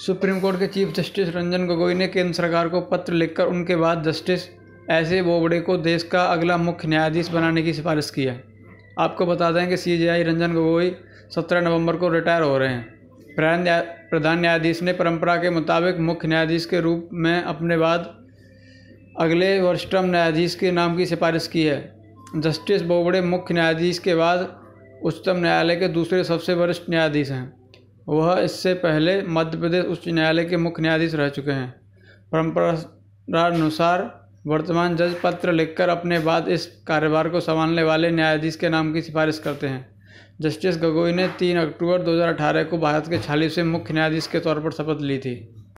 supreme court के chief justice Ranjan Gogoi ने केंद्र सरकार को पत्र लिखकर उनके बाद जस्टिस एस ए बोबड़े को देश का अगला मुख्य न्यायाधीश बनाने की सिफारिश की है आपको बता दें कि सी रंजन गोगोई 17 नवंबर को रिटायर हो रहे हैं प्रधान प्रधान न्यायाधीश ने परंपरा के मुताबिक मुख्य न्यायाधीश के रूप में अपने बाद अगले वरिष्ठम न्यायाधीश के नाम की सिफारिश की है जस्टिस बोबड़े मुख्य न्यायाधीश के बाद उच्चतम न्यायालय के दूसरे सबसे वरिष्ठ न्यायाधीश हैं वह इससे पहले मध्य प्रदेश उच्च न्यायालय के मुख्य न्यायाधीश रह चुके हैं परम्परानुसार वर्तमान जज पत्र लिखकर अपने बाद इस कारोबार को संभालने वाले न्यायाधीश के नाम की सिफारिश करते हैं जस्टिस गगोई ने 3 अक्टूबर 2018 को भारत के छालीसवें मुख्य न्यायाधीश के तौर पर शपथ ली थी